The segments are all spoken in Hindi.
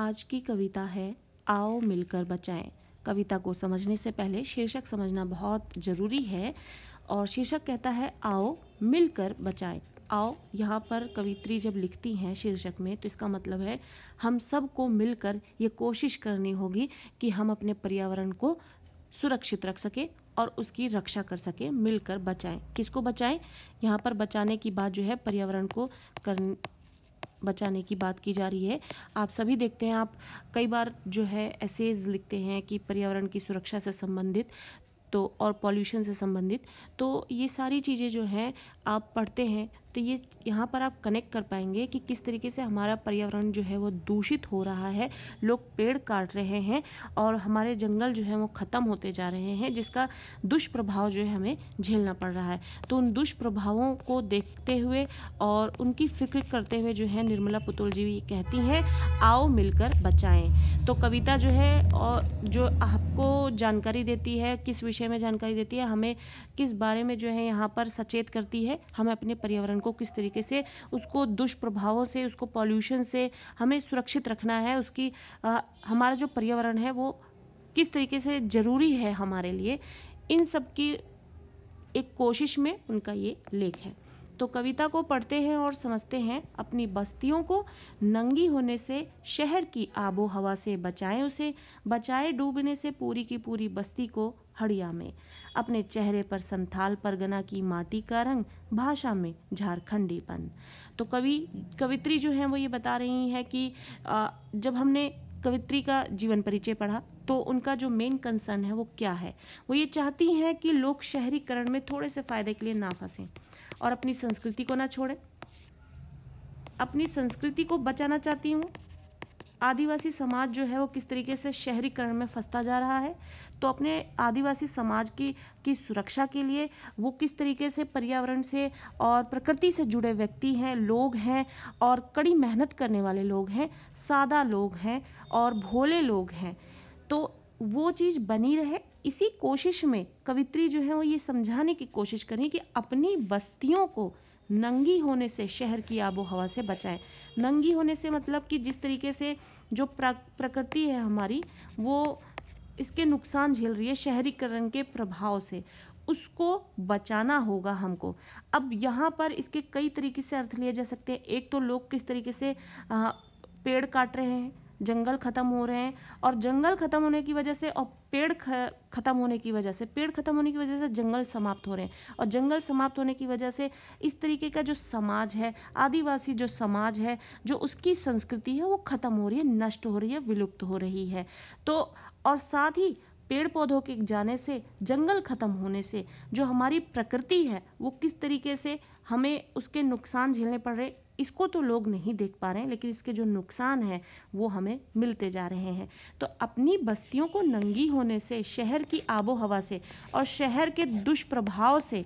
आज की कविता है आओ मिलकर बचाएं कविता को समझने से पहले शीर्षक समझना बहुत ज़रूरी है और शीर्षक कहता है आओ मिलकर बचाएं आओ यहाँ पर कवित्री जब लिखती हैं शीर्षक में तो इसका मतलब है हम सबको मिलकर ये कोशिश करनी होगी कि हम अपने पर्यावरण को सुरक्षित रख सकें और उसकी रक्षा कर सकें मिलकर बचाएं किसको बचाएं यहाँ पर बचाने की बात जो है पर्यावरण को कर बचाने की बात की जा रही है आप सभी देखते हैं आप कई बार जो है एसेज लिखते हैं कि पर्यावरण की सुरक्षा से संबंधित तो और पॉल्यूशन से संबंधित तो ये सारी चीज़ें जो हैं आप पढ़ते हैं तो ये यहाँ पर आप कनेक्ट कर पाएंगे कि किस तरीके से हमारा पर्यावरण जो है वो दूषित हो रहा है लोग पेड़ काट रहे हैं और हमारे जंगल जो है वो ख़त्म होते जा रहे हैं जिसका दुष्प्रभाव जो है हमें झेलना पड़ रहा है तो उन दुष्प्रभावों को देखते हुए और उनकी फिक्र करते हुए जो है निर्मला पुतुल जी कहती हैं आओ मिलकर बचाएँ तो कविता जो है और जो आपको जानकारी देती है किस विषय में जानकारी देती है हमें किस बारे में जो है यहाँ पर सचेत करती है हमें अपने पर्यावरण पर्यावरण को किस तरीके से उसको दुष्प्रभावों से उसको पॉल्यूशन से हमें सुरक्षित रखना है उसकी आ, हमारा जो पर्यावरण है वो किस तरीके से ज़रूरी है हमारे लिए इन सब की एक कोशिश में उनका ये लेख है तो कविता को पढ़ते हैं और समझते हैं अपनी बस्तियों को नंगी होने से शहर की आबो हवा से बचाएं उसे बचाए डूबने से पूरी की पूरी बस्ती को हड़िया में अपने चेहरे पर संथाल परगना की माटी का रंग भाषा में झारखंडीपन तो कवि कवित्री जो हैं वो ये बता रही हैं कि जब हमने कवित्री का जीवन परिचय पढ़ा तो उनका जो मेन कंसर्न है वो क्या है वो ये चाहती हैं कि लोग शहरीकरण में थोड़े से फ़ायदे के लिए ना फंसें और अपनी संस्कृति को ना छोड़ें अपनी संस्कृति को बचाना चाहती हूँ आदिवासी समाज जो है वो किस तरीके से शहरीकरण में फंसता जा रहा है तो अपने आदिवासी समाज की की सुरक्षा के लिए वो किस तरीके से पर्यावरण से और प्रकृति से जुड़े व्यक्ति हैं लोग हैं और कड़ी मेहनत करने वाले लोग हैं सादा लोग हैं और भोले लोग हैं तो वो चीज़ बनी रहे इसी कोशिश में कवित्री जो है वो ये समझाने की कोशिश करें कि अपनी बस्तियों को नंगी होने से शहर की आबो हवा से बचाएं नंगी होने से मतलब कि जिस तरीके से जो प्रकृति है हमारी वो इसके नुकसान झेल रही है शहरीकरण के प्रभाव से उसको बचाना होगा हमको अब यहाँ पर इसके कई तरीके से अर्थ लिए जा सकते हैं एक तो लोग किस तरीके से पेड़ काट रहे हैं जंगल ख़त्म हो रहे हैं और जंगल ख़त्म होने की वजह से और पेड़ ख़त्म होने की वजह से पेड़ ख़त्म होने की वजह से जंगल समाप्त हो रहे हैं और जंगल समाप्त होने की वजह से इस तरीके का जो समाज है आदिवासी जो समाज है जो उसकी संस्कृति है वो ख़त्म हो रही है नष्ट हो रही है विलुप्त हो रही है तो और साथ ही पेड़ पौधों के जाने से जंगल ख़त्म होने से जो हमारी प्रकृति है वो किस तरीके से हमें उसके नुकसान झेलने पड़ रहे इसको तो लोग नहीं देख पा रहे हैं लेकिन इसके जो नुकसान हैं वो हमें मिलते जा रहे हैं तो अपनी बस्तियों को नंगी होने से शहर की आबो हवा से और शहर के दुष्प्रभाव से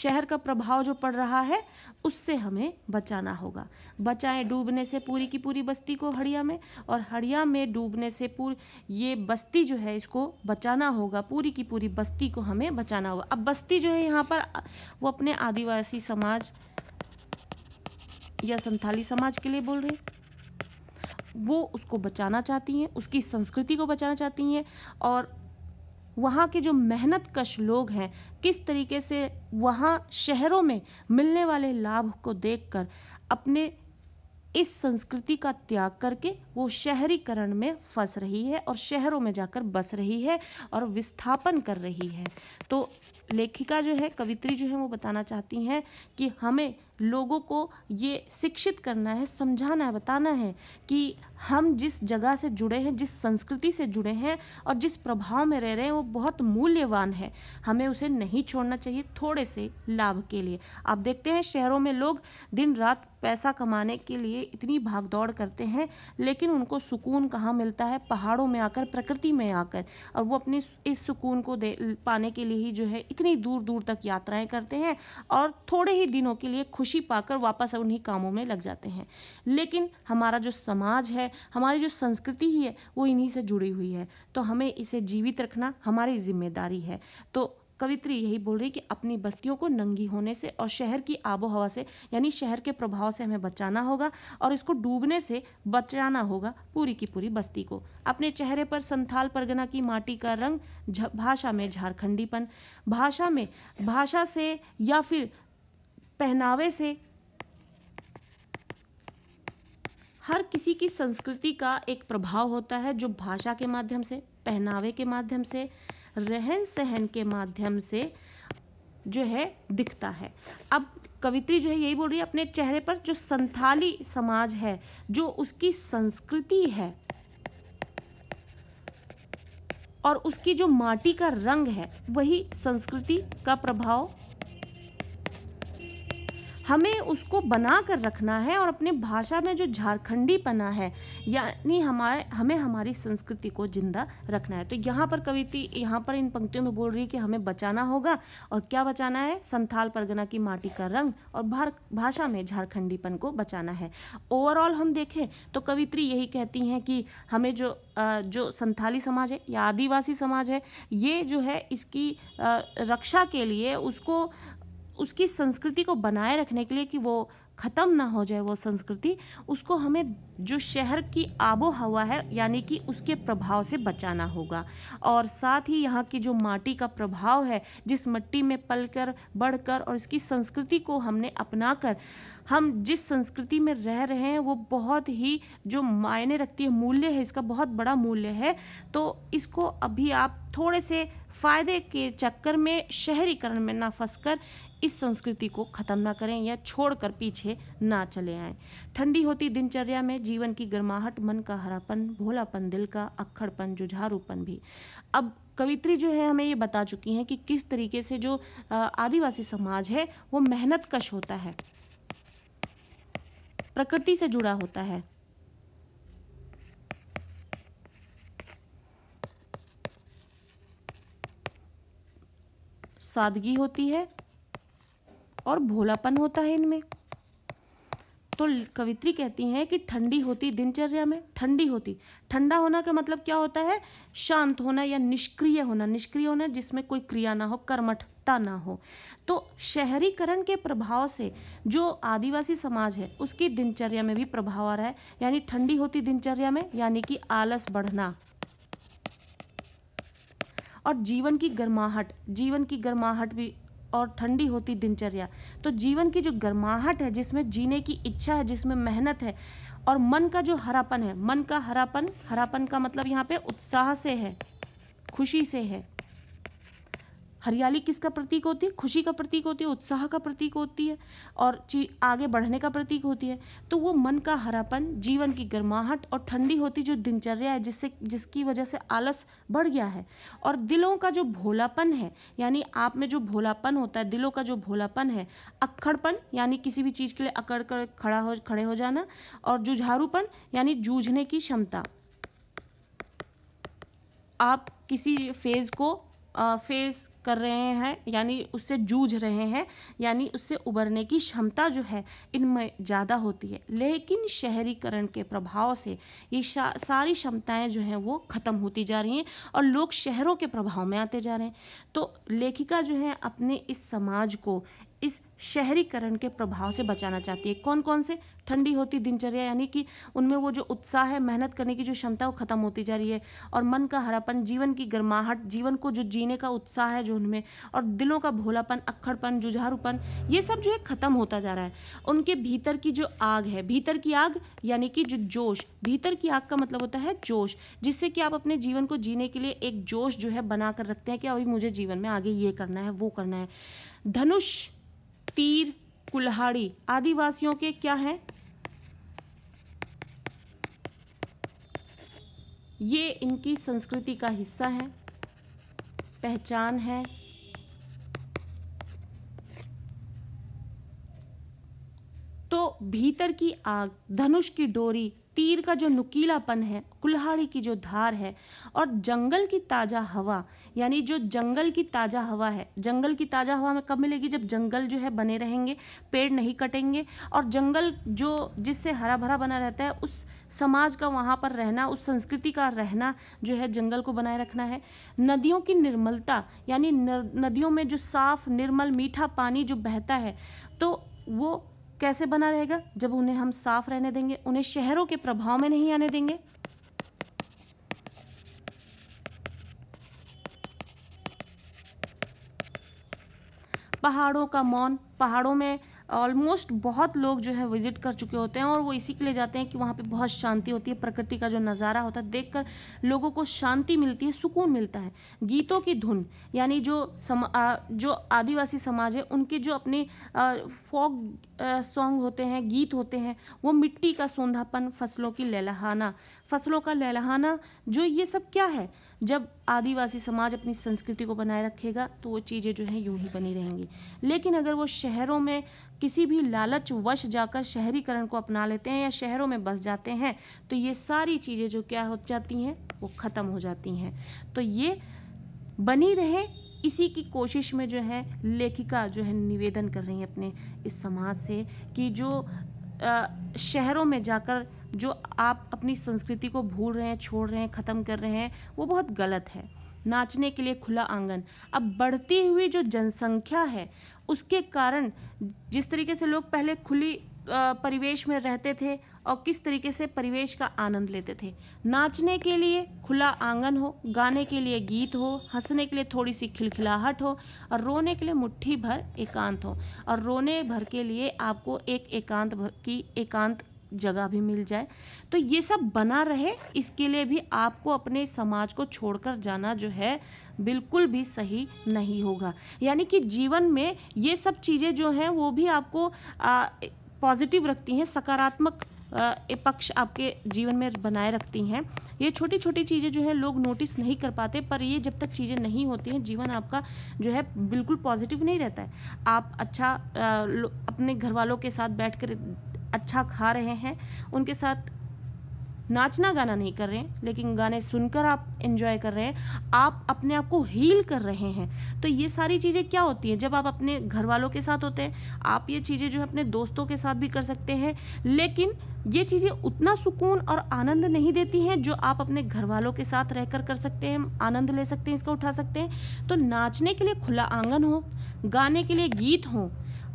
शहर का प्रभाव जो पड़ रहा है उससे हमें बचाना होगा बचाएं डूबने से पूरी की पूरी बस्ती को हड़िया में और हड़िया में डूबने से पूरी ये बस्ती जो है इसको बचाना होगा पूरी की पूरी बस्ती को हमें बचाना होगा अब बस्ती जो है यहाँ पर वो अपने आदिवासी समाज या संथाली समाज के लिए बोल रहे हैं वो उसको बचाना चाहती हैं उसकी संस्कृति को बचाना चाहती हैं और वहाँ के जो मेहनत कश लोग हैं किस तरीके से वहाँ शहरों में मिलने वाले लाभ को देखकर अपने इस संस्कृति का त्याग करके वो शहरीकरण में फंस रही है और शहरों में जाकर बस रही है और विस्थापन कर रही है तो लेखिका जो है कवित्री जो है वो बताना चाहती हैं कि हमें लोगों को ये शिक्षित करना है समझाना है बताना है कि हम जिस जगह से जुड़े हैं जिस संस्कृति से जुड़े हैं और जिस प्रभाव में रह रहे हैं वो बहुत मूल्यवान है हमें उसे नहीं छोड़ना चाहिए थोड़े से लाभ के लिए आप देखते हैं शहरों में लोग दिन रात पैसा कमाने के लिए इतनी भागदौड़ करते हैं लेकिन उनको सुकून कहाँ मिलता है पहाड़ों में आकर प्रकृति में आकर और वो अपने इस सुकून को दे पाने के लिए ही जो है इतनी दूर दूर तक यात्राएं करते हैं और थोड़े ही दिनों के लिए खुद खुशी पाकर वापस उन्हीं कामों में लग जाते हैं लेकिन हमारा जो समाज है हमारी जो संस्कृति ही है वो इन्हीं से जुड़ी हुई है तो हमें इसे जीवित रखना हमारी जिम्मेदारी है तो कवित्री यही बोल रही कि अपनी बस्तियों को नंगी होने से और शहर की आबो हवा से यानी शहर के प्रभाव से हमें बचाना होगा और इसको डूबने से बचाना होगा पूरी की पूरी बस्ती को अपने चेहरे पर संथाल परगना की माटी का रंग भाषा में झारखंडीपन भाषा में भाषा से या फिर पहनावे से हर किसी की संस्कृति का एक प्रभाव होता है जो भाषा के माध्यम से पहनावे के माध्यम से रहन सहन के माध्यम से जो है दिखता है अब कवित्री जो है यही बोल रही है अपने चेहरे पर जो संथाली समाज है जो उसकी संस्कृति है और उसकी जो माटी का रंग है वही संस्कृति का प्रभाव हमें उसको बना कर रखना है और अपने भाषा में जो झारखंडी पना है यानी हमारे हमें हमारी संस्कृति को जिंदा रखना है तो यहाँ पर कविति यहाँ पर इन पंक्तियों में बोल रही है कि हमें बचाना होगा और क्या बचाना है संथाल परगना की माटी का रंग और भार भाषा में झारखंडीपन को बचाना है ओवरऑल हम देखें तो कवित्री यही कहती हैं कि हमें जो जो संथाली समाज है या आदिवासी समाज है ये जो है इसकी रक्षा के लिए उसको उसकी संस्कृति को बनाए रखने के लिए कि वो ख़त्म ना हो जाए वो संस्कृति उसको हमें जो शहर की आबो हवा है यानी कि उसके प्रभाव से बचाना होगा और साथ ही यहाँ की जो माटी का प्रभाव है जिस मिट्टी में पलकर बढ़कर और इसकी संस्कृति को हमने अपना कर हम जिस संस्कृति में रह रहे हैं वो बहुत ही जो मायने रखती है मूल्य है इसका बहुत बड़ा मूल्य है तो इसको अभी आप थोड़े से फ़ायदे के चक्कर में शहरीकरण में ना फंस कर इस संस्कृति को ख़त्म ना करें या छोड़कर पीछे ना चले आएँ ठंडी होती दिनचर्या में जीवन की गर्माहट मन का हरापन भोलापन दिल का अक्खड़पन जुझारूपन भी अब कवित्री जो है हमें ये बता चुकी हैं कि किस तरीके से जो आदिवासी समाज है वो मेहनत कश होता है प्रकृति से जुड़ा होता है सादगी होती है और भोलापन होता है इनमें तो कवित्री कहती हैं कि ठंडी होती दिनचर्या में ठंडी होती ठंडा होना का मतलब क्या होता है शांत होना या निष्क्रिय होना निष्क्रिय होना जिसमें कोई क्रिया ना हो कर्मठ आवश्यकता ना हो तो शहरीकरण के प्रभाव से जो आदिवासी समाज है उसकी दिनचर्या में भी प्रभाव आ रहा है यानी ठंडी होती दिनचर्या में यानी कि आलस बढ़ना और जीवन की गर्माहट जीवन की गर्माहट भी और ठंडी होती दिनचर्या तो जीवन की जो गर्माहट है जिसमें जीने की इच्छा है जिसमें मेहनत है और मन का जो हरापन है मन का हरापन हरापन का मतलब यहाँ पे उत्साह से है खुशी से है हरियाली किसका प्रतीक होती है खुशी का प्रतीक होती है उत्साह का प्रतीक होती है और आगे बढ़ने का प्रतीक होती है तो वो मन का हरापन जीवन की गर्माहट और ठंडी होती जो दिनचर्या है जिससे जिसकी वजह से आलस बढ़ गया है और दिलों का जो भोलापन है यानी आप में जो भोलापन होता है दिलों का जो भोलापन है अक्खड़पन यानी किसी भी चीज़ के लिए अकड़ कर खड़ा हो खड़े हो जाना और जुझारूपन यानी जूझने की क्षमता आप किसी फेज़ को फेज़ कर रहे हैं यानी उससे जूझ रहे हैं यानी उससे उबरने की क्षमता जो है इनमें ज़्यादा होती है लेकिन शहरीकरण के प्रभाव से ये सारी क्षमताएं जो हैं वो ख़त्म होती जा रही हैं और लोग शहरों के प्रभाव में आते जा रहे हैं तो लेखिका जो है अपने इस समाज को इस शहरीकरण के प्रभाव से बचाना चाहती है कौन कौन से ठंडी होती दिनचर्या यानी कि उनमें वो जो उत्साह है मेहनत करने की जो क्षमता वो खत्म होती जा रही है और मन का हरापन जीवन की गर्माहट जीवन को जो जीने का उत्साह है जो जो उनमें और दिलों का भोलापन अक्खड़पन जुझारूपन ये सब जो है ख़त्म होता जा रहा है उनके भीतर की जो आग है भीतर की आग यानी कि जो जोश भीतर की आग का मतलब होता है जोश जिससे कि आप अपने जीवन को जीने के लिए एक जोश जो है बना कर रखते हैं कि अभी मुझे जीवन में आगे ये करना है वो करना है धनुष तीर कुल्हाड़ी आदिवासियों के क्या है ये इनकी संस्कृति का हिस्सा है पहचान है तो भीतर की आग धनुष की डोरी तीर का जो नुकीलापन है कुल्हाड़ी की जो धार है और जंगल की ताज़ा हवा यानी जो जंगल की ताज़ा हवा है जंगल की ताज़ा हवा में कब मिलेगी जब जंगल जो है बने रहेंगे पेड़ नहीं कटेंगे और जंगल जो जिससे हरा भरा बना रहता है उस समाज का वहाँ पर रहना उस संस्कृति का रहना जो है जंगल को बनाए रखना है नदियों की निर्मलता यानी नदियों में जो साफ निर्मल मीठा पानी जो बहता है तो वो कैसे बना रहेगा जब उन्हें हम साफ रहने देंगे उन्हें शहरों के प्रभाव में नहीं आने देंगे पहाड़ों का मौन पहाड़ों में ऑलमोस्ट बहुत लोग जो है विज़िट कर चुके होते हैं और वो इसी के लिए जाते हैं कि वहाँ पे बहुत शांति होती है प्रकृति का जो नज़ारा होता है देखकर लोगों को शांति मिलती है सुकून मिलता है गीतों की धुन यानी जो सम आ, जो आदिवासी समाज है उनके जो अपने फोक सॉन्ग होते हैं गीत होते हैं वो मिट्टी का सौंधापन फसलों की लहलहाना फसलों का लहलहाना जो ये सब क्या है जब आदिवासी समाज अपनी संस्कृति को बनाए रखेगा तो वो चीज़ें जो हैं यूं ही बनी रहेंगी लेकिन अगर वो शहरों में किसी भी लालच वश जाकर शहरीकरण को अपना लेते हैं या शहरों में बस जाते हैं तो ये सारी चीज़ें जो क्या हो जाती हैं वो ख़त्म हो जाती हैं तो ये बनी रहे इसी की कोशिश में जो है लेखिका जो है निवेदन कर रही है अपने इस समाज से कि जो शहरों में जाकर जो आप अपनी संस्कृति को भूल रहे हैं छोड़ रहे हैं ख़त्म कर रहे हैं वो बहुत गलत है नाचने के लिए खुला आंगन अब बढ़ती हुई जो जनसंख्या है उसके कारण जिस तरीके से लोग पहले खुली परिवेश में रहते थे और किस तरीके से परिवेश का आनंद लेते थे नाचने के लिए खुला आंगन हो गाने के लिए गीत हो हंसने के लिए थोड़ी सी खिलखिलाहट हो और रोने के लिए मुट्ठी भर एकांत हो और रोने भर के लिए आपको एक एकांत की एकांत जगह भी मिल जाए तो ये सब बना रहे इसके लिए भी आपको अपने समाज को छोड़कर जाना जो है बिल्कुल भी सही नहीं होगा यानी कि जीवन में ये सब चीज़ें जो हैं वो भी आपको आ, पॉजिटिव रखती हैं सकारात्मक पक्ष आपके जीवन में बनाए रखती हैं ये छोटी छोटी चीज़ें जो है लोग नोटिस नहीं कर पाते पर ये जब तक चीज़ें नहीं होती हैं जीवन आपका जो है बिल्कुल पॉजिटिव नहीं रहता है आप अच्छा अपने घर वालों के साथ बैठ कर अच्छा खा रहे हैं उनके साथ नाचना गाना नहीं कर रहे हैं लेकिन गाने सुनकर आप इन्जॉय कर रहे हैं आप अपने आप को हील कर रहे हैं तो ये सारी चीज़ें क्या होती हैं जब आप अपने घर वालों के साथ होते हैं आप ये चीज़ें जो है अपने दोस्तों के साथ भी कर सकते हैं लेकिन ये चीज़ें उतना सुकून और आनंद नहीं देती हैं जो आप अपने घर वालों के साथ कर, कर सकते हैं आनंद ले सकते हैं इसका उठा सकते हैं तो नाचने के लिए खुला आंगन हो गाने के लिए गीत हो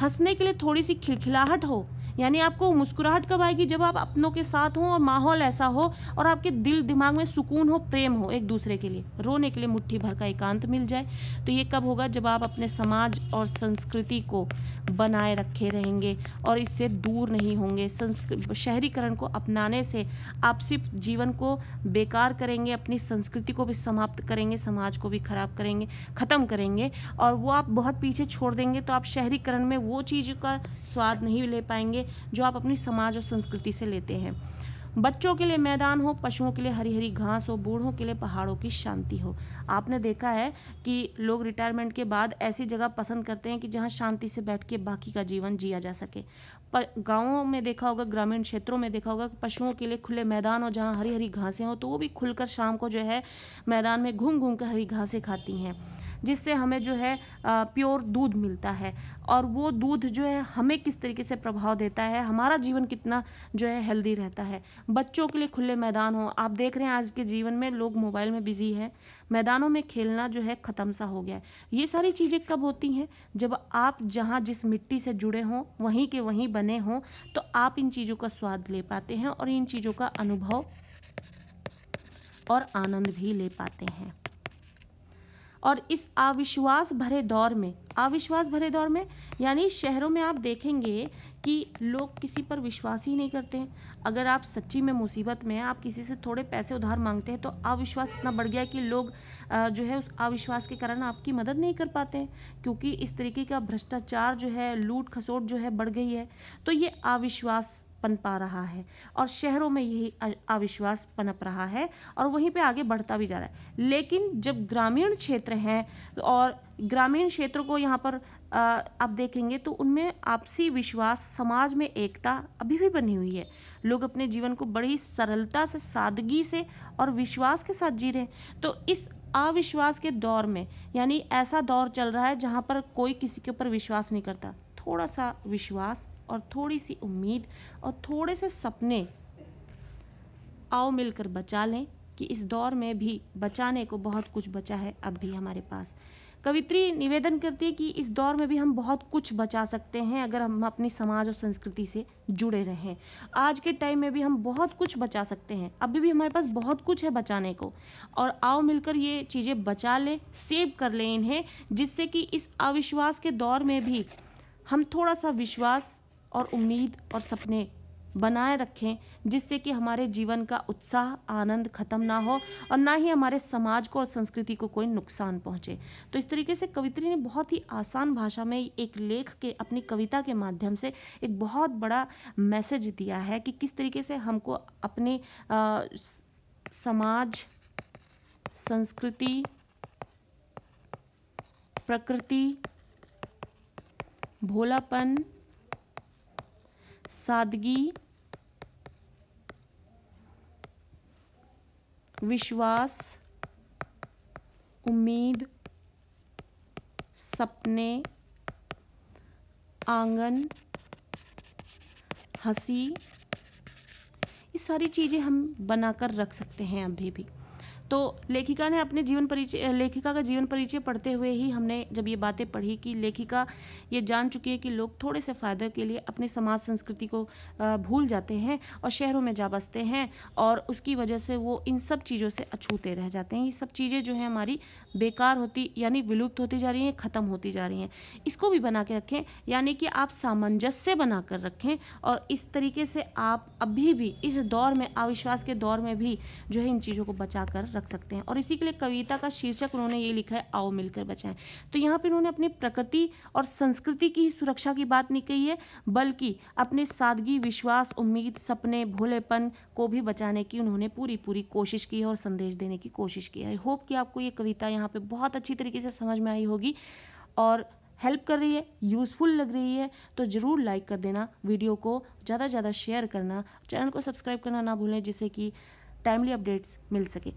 हंसने के लिए थोड़ी सी खिलखिलाहट हो यानी आपको मुस्कुराहट कब आएगी जब आप अपनों के साथ हों और माहौल ऐसा हो और आपके दिल दिमाग में सुकून हो प्रेम हो एक दूसरे के लिए रोने के लिए मुट्ठी भर का एकांत मिल जाए तो ये कब होगा जब आप अपने समाज और संस्कृति को बनाए रखे रहेंगे और इससे दूर नहीं होंगे शहरीकरण को अपनाने से आप सिर्फ जीवन को बेकार करेंगे अपनी संस्कृति को भी समाप्त करेंगे समाज को भी खराब करेंगे ख़त्म करेंगे और वो आप बहुत पीछे छोड़ देंगे तो आप शहरीकरण में वो चीज़ का स्वाद नहीं ले पाएंगे चाहिए जो आप अपनी समाज और संस्कृति से लेते हैं बच्चों के लिए मैदान हो पशुओं के लिए हरी हरी घास हो बूढ़ों के लिए पहाड़ों की शांति हो आपने देखा है कि लोग रिटायरमेंट के बाद ऐसी जगह पसंद करते हैं कि जहां शांति से बैठ के बाकी का जीवन जिया जा सके पर गाँवों में देखा होगा ग्रामीण क्षेत्रों में देखा होगा कि पशुओं के लिए खुले मैदान हो जहाँ हरी हरी घासें हों तो वो भी खुलकर शाम को जो है मैदान में घूम घूम कर हरी घासें खाती हैं जिससे हमें जो है प्योर दूध मिलता है और वो दूध जो है हमें किस तरीके से प्रभाव देता है हमारा जीवन कितना जो है हेल्दी रहता है बच्चों के लिए खुले मैदान हो आप देख रहे हैं आज के जीवन में लोग मोबाइल में बिजी हैं मैदानों में खेलना जो है ख़त्म सा हो गया है ये सारी चीज़ें कब होती हैं जब आप जहाँ जिस मिट्टी से जुड़े हों वहीं के वहीं बने हों तो आप इन चीज़ों का स्वाद ले पाते हैं और इन चीज़ों का अनुभव और आनंद भी ले पाते हैं और इस अविश्वास भरे दौर में अविश्वास भरे दौर में यानी शहरों में आप देखेंगे कि लोग किसी पर विश्वास ही नहीं करते हैं अगर आप सच्ची में मुसीबत में आप किसी से थोड़े पैसे उधार मांगते हैं तो अविश्वास इतना बढ़ गया कि लोग जो है उस अविश्वास के कारण आपकी मदद नहीं कर पाते हैं क्योंकि इस तरीके का भ्रष्टाचार जो है लूट खसोट जो है बढ़ गई है तो ये अविश्वास पनपा रहा है और शहरों में यही अविश्वास पनप रहा है और वहीं पे आगे बढ़ता भी जा रहा है लेकिन जब ग्रामीण क्षेत्र हैं और ग्रामीण क्षेत्रों को यहाँ पर आप देखेंगे तो उनमें आपसी विश्वास समाज में एकता अभी भी बनी हुई है लोग अपने जीवन को बड़ी सरलता से सादगी से और विश्वास के साथ जी रहे हैं तो इस अविश्वास के दौर में यानी ऐसा दौर चल रहा है जहाँ पर कोई किसी के ऊपर विश्वास नहीं करता थोड़ा सा विश्वास और थोड़ी सी उम्मीद और थोड़े से सपने आओ मिलकर बचा लें कि इस दौर में भी बचाने को बहुत कुछ बचा है अब भी हमारे पास कवित्री निवेदन करती है कि इस दौर में भी हम बहुत कुछ बचा सकते हैं अगर हम अपनी समाज और संस्कृति से जुड़े रहें आज के टाइम में भी हम बहुत कुछ बचा सकते हैं अभी भी हमारे पास बहुत कुछ है बचाने को और आओ मिलकर ये चीज़ें बचा लें सेव कर लें इन्हें जिससे कि इस अविश्वास के दौर में भी हम थोड़ा सा विश्वास और उम्मीद और सपने बनाए रखें जिससे कि हमारे जीवन का उत्साह आनंद खत्म ना हो और ना ही हमारे समाज को और संस्कृति को कोई नुकसान पहुंचे तो इस तरीके से कवित्री ने बहुत ही आसान भाषा में एक लेख के अपनी कविता के माध्यम से एक बहुत बड़ा मैसेज दिया है कि किस तरीके से हमको अपने आ, समाज संस्कृति प्रकृति भोलापन सादगी विश्वास उम्मीद सपने आंगन हंसी ये सारी चीज़ें हम बनाकर रख सकते हैं अभी भी तो लेखिका ने अपने जीवन परिचय लेखिका का जीवन परिचय पढ़ते हुए ही हमने जब ये बातें पढ़ी कि लेखिका ये जान चुकी है कि लोग थोड़े से फ़ायदे के लिए अपने समाज संस्कृति को भूल जाते हैं और शहरों में जा बसते हैं और उसकी वजह से वो इन सब चीज़ों से अछूते रह जाते हैं ये सब चीज़ें जो हैं हमारी बेकार होती यानी विलुप्त होती जा रही हैं ख़त्म होती जा रही हैं इसको भी बना के रखें यानी कि आप सामंजस्य बना कर रखें और इस तरीके से आप अभी भी इस दौर में अविश्वास के दौर में भी जो है इन चीज़ों को बचा कर रख रख सकते हैं और इसी के लिए कविता का शीर्षक उन्होंने ये लिखा है आओ मिलकर बचाएं तो यहाँ पर उन्होंने अपनी प्रकृति और संस्कृति की ही सुरक्षा की बात नहीं कही है बल्कि अपने सादगी विश्वास उम्मीद सपने भोलेपन को भी बचाने की उन्होंने पूरी पूरी कोशिश की है और संदेश देने की कोशिश की है होप कि आपको ये कविता यहाँ पर बहुत अच्छी तरीके से समझ में आई होगी और हेल्प कर रही है यूज़फुल लग रही है तो ज़रूर लाइक कर देना वीडियो को ज़्यादा से ज़्यादा शेयर करना चैनल को सब्सक्राइब करना ना भूलें जिससे कि टाइमली अपडेट्स मिल सके